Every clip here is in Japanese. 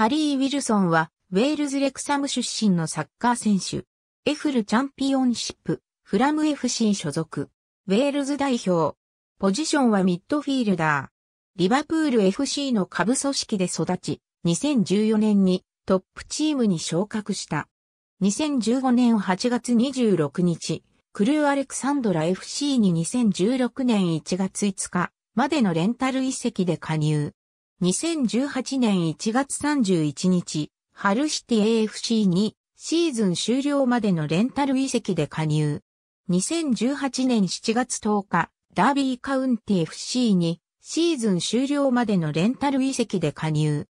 ハリー・ウィルソンは、ウェールズ・レクサム出身のサッカー選手。エフルチャンピオンシップ、フラム FC 所属。ウェールズ代表。ポジションはミッドフィールダー。リバプール FC の下部組織で育ち、2014年にトップチームに昇格した。2015年8月26日、クルーアレクサンドラ FC に2016年1月5日までのレンタル遺跡で加入。2018年1月31日、ハルシティ AFC にシーズン終了までのレンタル移籍で加入。2018年7月10日、ダービーカウンティ FC にシーズン終了までのレンタル移籍で加入。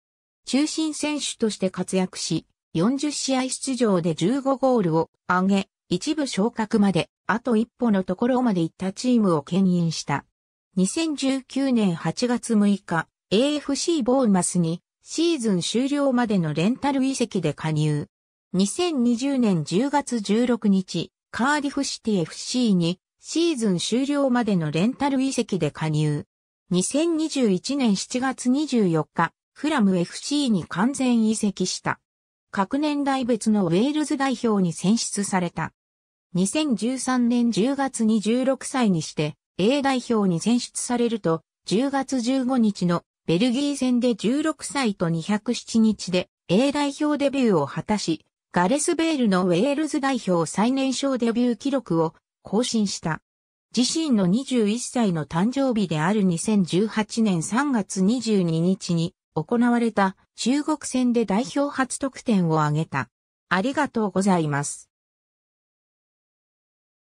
中心選手として活躍し、40試合出場で15ゴールを上げ、一部昇格まで、あと一歩のところまで行ったチームを牽引した。2019年8月6日、AFC ボーマスにシーズン終了までのレンタル移籍で加入。2020年10月16日、カーディフシティ FC にシーズン終了までのレンタル移籍で加入。2021年7月24日、フラム FC に完全移籍した。各年代別のウェールズ代表に選出された。2013年10月に16歳にして A 代表に選出されると、10月15日のベルギー戦で16歳と207日で A 代表デビューを果たし、ガレス・ベールのウェールズ代表最年少デビュー記録を更新した。自身の21歳の誕生日である2018年3月22日に行われた中国戦で代表初得点を挙げた。ありがとうございます。